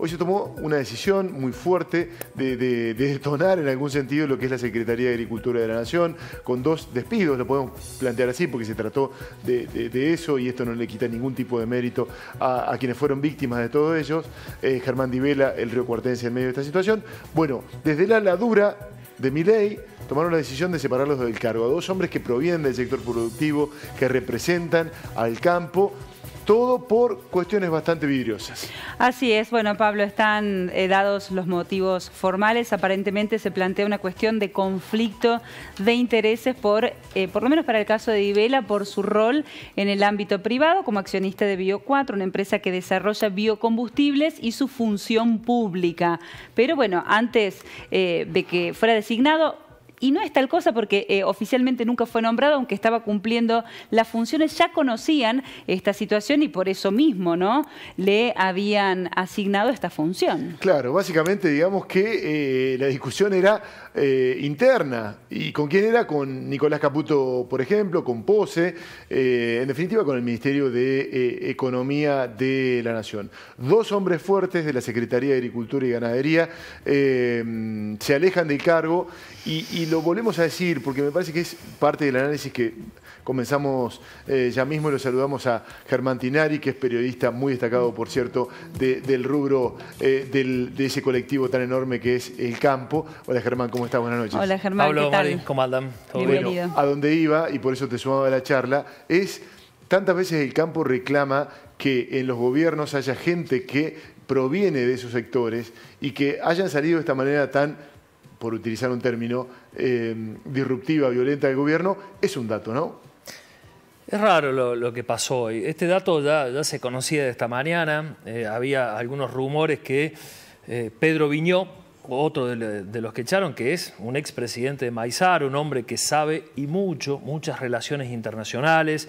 hoy se tomó una decisión muy fuerte de, detonar en algún sentido lo que es la Secretaría de Agricultura de la Nación, con dos despidos, lo podemos plantear así, porque se trató de, eso y esto no le quita ningún tipo de mérito a, quienes fueron víctimas de todo ellos. Eh, Germán Divela, el río Cuartense, en medio de esta situación. Bueno, desde la ladura de mi ley, tomaron la decisión de separarlos del cargo. A dos hombres que provienen del sector productivo, que representan al campo, todo por cuestiones bastante vidriosas. Así es, bueno Pablo, están eh, dados los motivos formales. Aparentemente se plantea una cuestión de conflicto de intereses por, eh, por lo menos para el caso de Ibela, por su rol en el ámbito privado como accionista de Bio4, una empresa que desarrolla biocombustibles y su función pública. Pero bueno, antes eh, de que fuera designado, y no es tal cosa porque eh, oficialmente nunca fue nombrado, aunque estaba cumpliendo las funciones, ya conocían esta situación y por eso mismo no le habían asignado esta función. Claro, básicamente digamos que eh, la discusión era eh, interna. ¿Y con quién era? Con Nicolás Caputo, por ejemplo, con Pose, en definitiva con el Ministerio de Economía de la Nación. Dos hombres fuertes de la Secretaría de Agricultura y Ganadería se alejan del cargo y, lo volvemos a decir, porque me parece que es parte del análisis que comenzamos eh, ya mismo y lo saludamos a Germán Tinari, que es periodista muy destacado, por cierto, del rubro eh, de ese colectivo tan enorme que es el campo. Hola Germán, ¿cómo estás? Buenas noches. Hola Germán, Pablo, ¿qué tal? Mari, ¿cómo andan? Bienvenido. a donde iba, y por eso te sumaba a la charla, es tantas veces el campo reclama que en los gobiernos haya gente que proviene de esos sectores y que hayan salido de esta manera tan por utilizar un término, eh, disruptiva, violenta del gobierno, es un dato, ¿no? Es raro lo, que pasó hoy. Este dato ya, se conocía de esta mañana. Eh, había algunos rumores que eh, Pedro Viñó, otro de, los que echaron, que es un expresidente de Maizar, un hombre que sabe y mucho, muchas relaciones internacionales,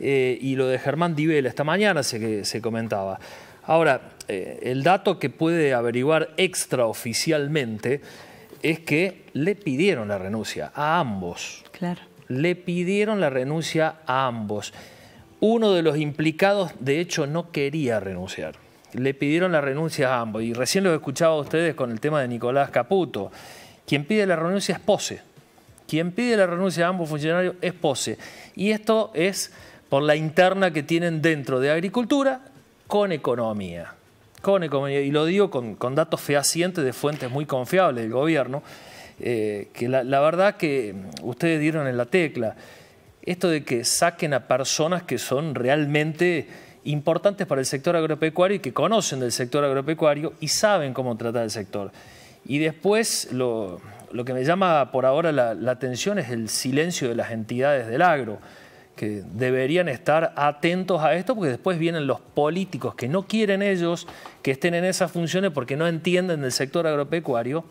y lo de Germán Dibel esta mañana se, se comentaba. Ahora, el dato que puede averiguar extraoficialmente es que le pidieron la renuncia a ambos. Claro. Le pidieron la renuncia a ambos. Uno de los implicados, de hecho, no quería renunciar. Le pidieron la renuncia a ambos. Y recién lo escuchaba a ustedes con el tema de Nicolás Caputo. Quien pide la renuncia es Pose. Quien pide la renuncia a ambos funcionarios es Pose. Y esto es por la interna que tienen dentro de agricultura con economía y lo digo con, datos fehacientes de fuentes muy confiables del gobierno, eh, que la, verdad que mm, ustedes dieron en la tecla, esto de que saquen a personas que son realmente importantes para el sector agropecuario y que conocen del sector agropecuario y saben cómo tratar el sector. Y después lo, que me llama por ahora la atención es el silencio de las entidades del agro que deberían estar atentos a esto porque después vienen los políticos que no quieren ellos que estén en esas funciones porque no entienden del sector agropecuario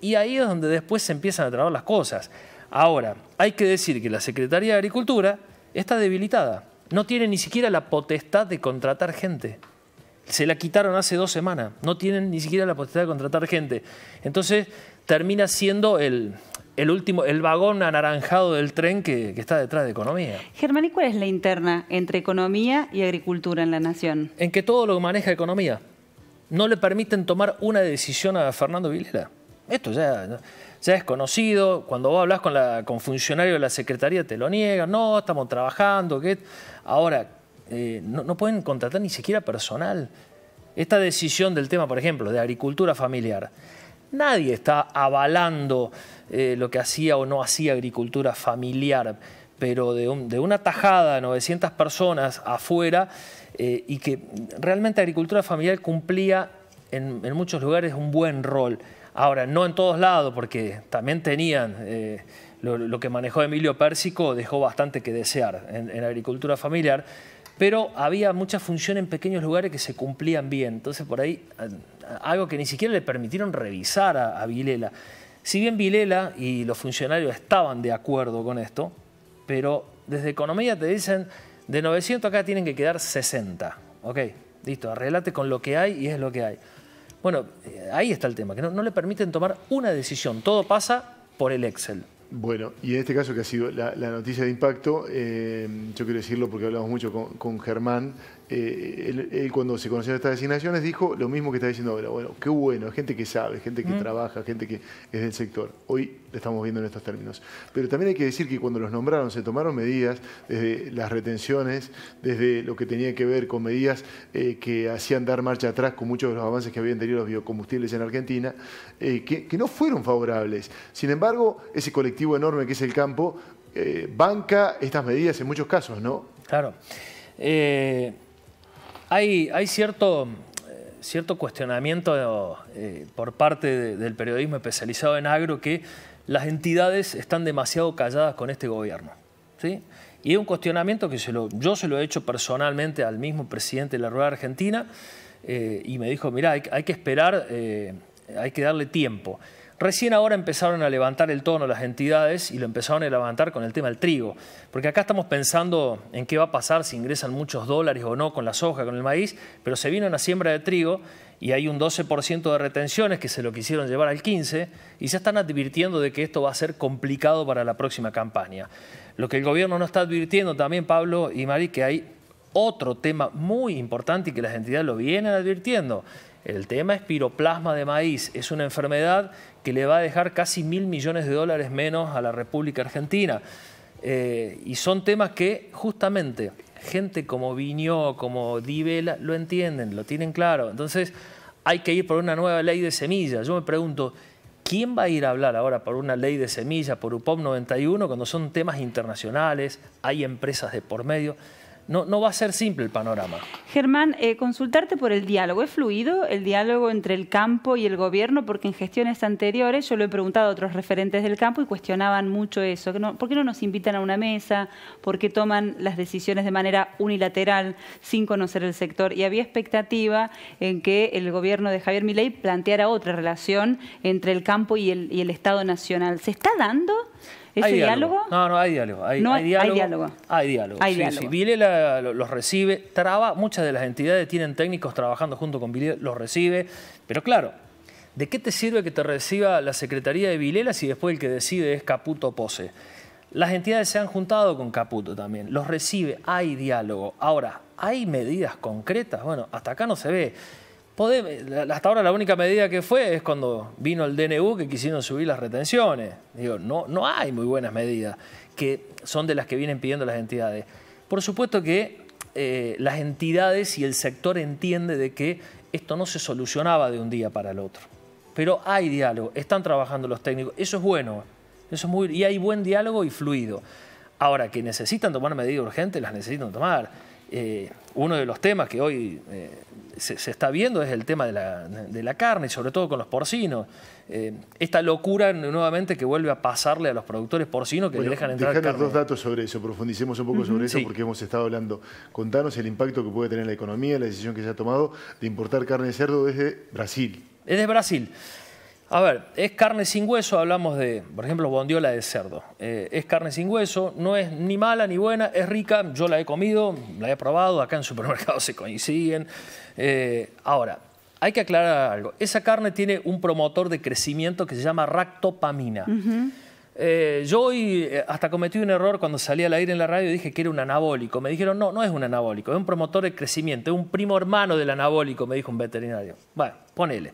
y ahí es donde después se empiezan a trabar las cosas. Ahora, hay que decir que la Secretaría de Agricultura está debilitada, no tiene ni siquiera la potestad de contratar gente. Se la quitaron hace dos semanas, no tienen ni siquiera la potestad de contratar gente. Entonces termina siendo el, el último, el vagón anaranjado del tren que, está detrás de economía. Germán, ¿y cuál es la interna entre economía y agricultura en la nación? En que todo lo maneja economía. No le permiten tomar una decisión a Fernando Vilera. Esto ya, es conocido. Cuando vos hablas con, la, con funcionarios de la Secretaría te lo niegan. No, estamos trabajando. Ahora, eh, no pueden contratar ni siquiera personal. Esta decisión del tema, por ejemplo, de agricultura familiar Nadie está avalando eh, lo que hacía o no hacía agricultura familiar, pero de, una tajada, de 900 personas afuera, eh, y que realmente agricultura familiar cumplía en, muchos lugares un buen rol. Ahora, no en todos lados, porque también tenían... Eh, lo, que manejó Emilio Pérsico dejó bastante que desear en agricultura familiar, pero había mucha función en pequeños lugares que se cumplían bien. Entonces, por ahí, algo que ni siquiera le permitieron revisar a, Vilela. Si bien Vilela y los funcionarios estaban de acuerdo con esto, pero desde economía te dicen, de 900 acá tienen que quedar 60. Ok, listo, arreglate con lo que hay y es lo que hay. Bueno, eh, ahí está el tema, que no le permiten tomar una decisión, todo pasa por el Excel. Bueno, y en este caso que ha sido la, noticia de impacto, eh, yo quiero decirlo porque hablamos mucho con Germán, eh, él, cuando se conocieron estas designaciones dijo lo mismo que está diciendo ahora. Bueno, qué bueno, gente que sabe, gente que trabaja, gente que es del sector. Hoy lo estamos viendo en estos términos. Pero también hay que decir que cuando los nombraron se tomaron medidas desde las retenciones, desde lo que tenía que ver con medidas eh, que hacían dar marcha atrás con muchos de los avances que habían tenido los biocombustibles en Argentina, eh, que, no fueron favorables. Sin embargo, ese colectivo enorme que es el campo banca estas medidas en muchos casos, ¿no? Claro. Hay, cierto, cuestionamiento eh, por parte del periodismo especializado en agro que las entidades están demasiado calladas con este gobierno. Y es un cuestionamiento que yo se lo he hecho personalmente al mismo presidente de la Rueda Argentina eh, y me dijo, mira, hay, que esperar, eh, hay que darle tiempo. Recién ahora empezaron a levantar el tono las entidades y lo empezaron a levantar con el tema del trigo, porque acá estamos pensando en qué va a pasar si ingresan muchos dólares o no con la soja, con el maíz, pero se vino una siembra de trigo y hay un 12% de retenciones que se lo quisieron llevar al 15% y se están advirtiendo de que esto va a ser complicado para la próxima campaña. Lo que el gobierno no está advirtiendo también, Pablo y Mari, que hay otro tema muy importante y que las entidades lo vienen advirtiendo, el tema es piroplasma de maíz. Es una enfermedad que le va a dejar casi mil millones de dólares menos a la República Argentina. Eh, y son temas que justamente gente como Viñó, como Dibela, lo entienden, lo tienen claro. Entonces hay que ir por una nueva ley de semillas. Yo me pregunto, ¿quién va a ir a hablar ahora por una ley de semillas, por UPOM 91, cuando son temas internacionales, hay empresas de por medio? no, va a ser simple el panorama. Germán, eh, consultarte por el diálogo. ¿Es fluido el diálogo entre el campo y el gobierno? Porque en gestiones anteriores yo lo he preguntado a otros referentes del campo y cuestionaban mucho eso. ¿Por qué no nos invitan a una mesa? ¿Por qué toman las decisiones de manera unilateral sin conocer el sector? Y había expectativa en que el gobierno de Javier Milei planteara otra relación entre el campo y el Estado Nacional. ¿Se está dando? Hay diálogo? No, no, hay diálogo. Hay, no, hay diálogo. Hay diálogo. Hay diálogo. Vilela los recibe, Traba, muchas de las entidades tienen técnicos trabajando junto con Vilela, los recibe, pero claro, ¿de qué te sirve que te reciba la Secretaría de Vilela si después el que decide es Caputo Pose? Las entidades se han juntado con Caputo también, los recibe, hay diálogo. Ahora, ¿hay medidas concretas? Bueno, hasta acá no se ve hasta ahora la única medida que fue es cuando vino el DNU que quisieron subir las retenciones. Digo, no, no hay muy buenas medidas que son de las que vienen pidiendo las entidades. Por supuesto que eh, las entidades y el sector entiende de que esto no se solucionaba de un día para el otro. Pero hay diálogo, están trabajando los técnicos, eso es bueno, eso es muy, y hay buen diálogo y fluido. Ahora, que necesitan tomar medidas urgentes, las necesitan tomar. Eh, uno de los temas que hoy eh, se, está viendo desde el tema de la, de la, carne, sobre todo con los porcinos. Eh, esta locura nuevamente que vuelve a pasarle a los productores porcinos que le dejan entrar carne. dos datos sobre eso, profundicemos un poco sobre eso porque hemos estado hablando. Contanos el impacto que puede tener la economía, la decisión que se ha tomado de importar carne de cerdo desde Brasil. Desde Brasil. A ver, es carne sin hueso, hablamos de, por ejemplo, bondiola de cerdo. Eh, es carne sin hueso, no es ni mala ni buena, es rica, yo la he comido, la he probado, acá en supermercados se coinciden. Eh, ahora, hay que aclarar algo. Esa carne tiene un promotor de crecimiento que se llama ractopamina. Eh, yo hoy hasta cometí un error cuando salí al aire en la radio y dije que era un anabólico. Me dijeron, no, no es un anabólico, es un promotor de crecimiento, es un primo hermano del anabólico, me dijo un veterinario. Bueno, ponele.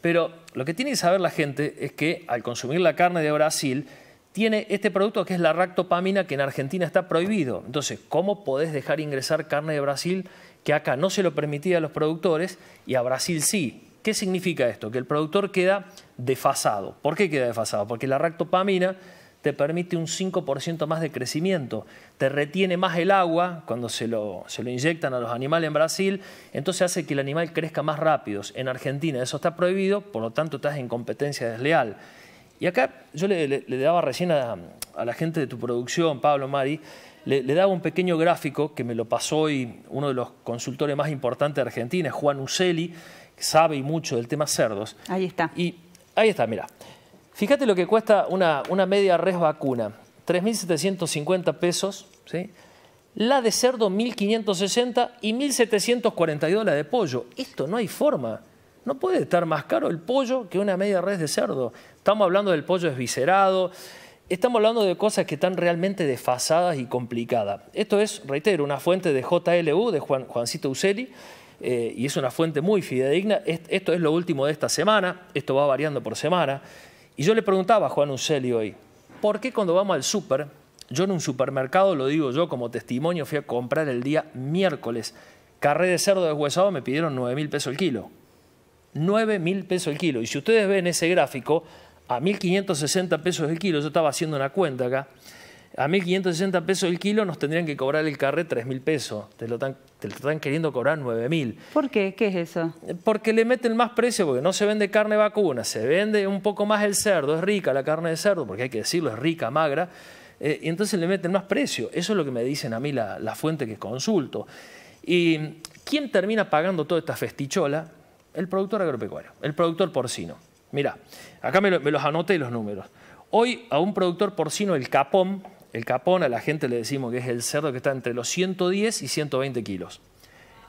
Pero lo que tiene que saber la gente es que al consumir la carne de Brasil, tiene este producto que es la ractopamina, que en Argentina está prohibido. Entonces, ¿cómo podés dejar ingresar carne de Brasil que acá no se lo permitía a los productores y a Brasil sí? ¿Qué significa esto? Que el productor queda desfasado. ¿Por qué queda desfasado? Porque la ractopamina te permite un 5% más de crecimiento, te retiene más el agua cuando se lo, inyectan a los animales en Brasil, entonces hace que el animal crezca más rápido. En Argentina eso está prohibido, por lo tanto estás en competencia desleal. Y acá yo le, daba recién a, la gente de tu producción, Pablo Mari, le, daba un pequeño gráfico que me lo pasó hoy uno de los consultores más importantes de Argentina, Juan Uceli, que sabe mucho del tema cerdos. Ahí está. Y ahí está, mira. Fíjate lo que cuesta una, una media res vacuna, 3.750 pesos, ¿sí? la de cerdo 1.560 y 1.742 la de pollo. Esto no hay forma. No puede estar más caro el pollo que una media res de cerdo. Estamos hablando del pollo esviscerado, estamos hablando de cosas que están realmente desfasadas y complicadas. Esto es, reitero, una fuente de JLU, de Juan, Juancito Useli, eh, y es una fuente muy fidedigna. Esto es lo último de esta semana, esto va variando por semana. Y yo le preguntaba a Juan Uceli hoy, ¿por qué cuando vamos al súper, yo en un supermercado, lo digo yo como testimonio, fui a comprar el día miércoles, carré de cerdo deshuesado, me pidieron 9 mil pesos el kilo. 9 mil pesos el kilo. Y si ustedes ven ese gráfico, a 1.560 pesos el kilo, yo estaba haciendo una cuenta acá, a 1.560 pesos el kilo nos tendrían que cobrar el carré 3.000 pesos. Te lo, están queriendo cobrar 9.000. ¿Por qué? ¿Qué es eso? Porque le meten más precio, porque no se vende carne vacuna, se vende un poco más el cerdo, es rica la carne de cerdo, porque hay que decirlo, es rica, magra. Eh, y entonces le meten más precio. Eso es lo que me dicen a mí la, fuente que consulto. ¿Y quién termina pagando toda esta festichola? El productor agropecuario, el productor porcino. Mirá, acá me, me los anoté los números. Hoy a un productor porcino, el capón, el capón, a la gente le decimos que es el cerdo que está entre los 110 y 120 kilos.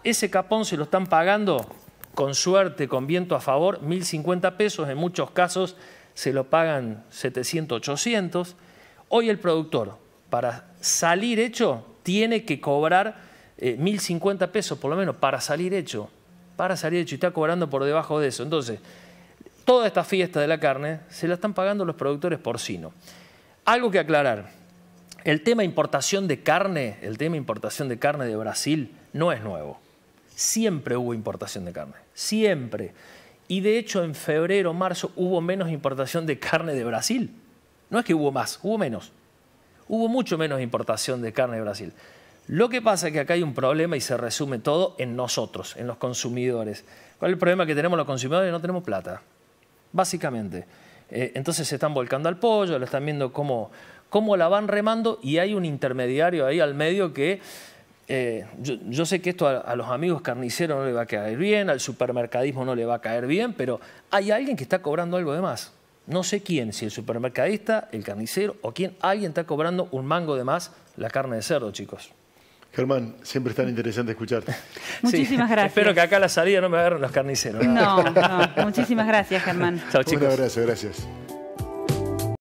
Ese capón se lo están pagando, con suerte, con viento a favor, 1.050 pesos, en muchos casos se lo pagan 700, 800. Hoy el productor, para salir hecho, tiene que cobrar 1.050 eh, pesos, por lo menos, para salir hecho. Para salir hecho y está cobrando por debajo de eso. Entonces, toda esta fiesta de la carne se la están pagando los productores porcino. Algo que aclarar el tema importación de carne, el tema importación de carne de Brasil no es nuevo. Siempre hubo importación de carne, siempre. Y de hecho en febrero, marzo hubo menos importación de carne de Brasil. No es que hubo más, hubo menos. Hubo mucho menos importación de carne de Brasil. Lo que pasa es que acá hay un problema y se resume todo en nosotros, en los consumidores. ¿Cuál es el problema que tenemos los consumidores? No tenemos plata, básicamente. Eh, entonces se están volcando al pollo, lo están viendo como cómo la van remando y hay un intermediario ahí al medio que... Eh, yo, sé que esto a, los amigos carniceros no le va a caer bien, al supermercadismo no le va a caer bien, pero hay alguien que está cobrando algo de más. No sé quién, si el supermercadista, el carnicero o quién, alguien está cobrando un mango de más la carne de cerdo, chicos. Germán, siempre es tan interesante escucharte. muchísimas gracias. Espero que acá la salida no me agarren los carniceros. No, no, muchísimas gracias, Germán. Chao, chicos. Un abrazo, gracias.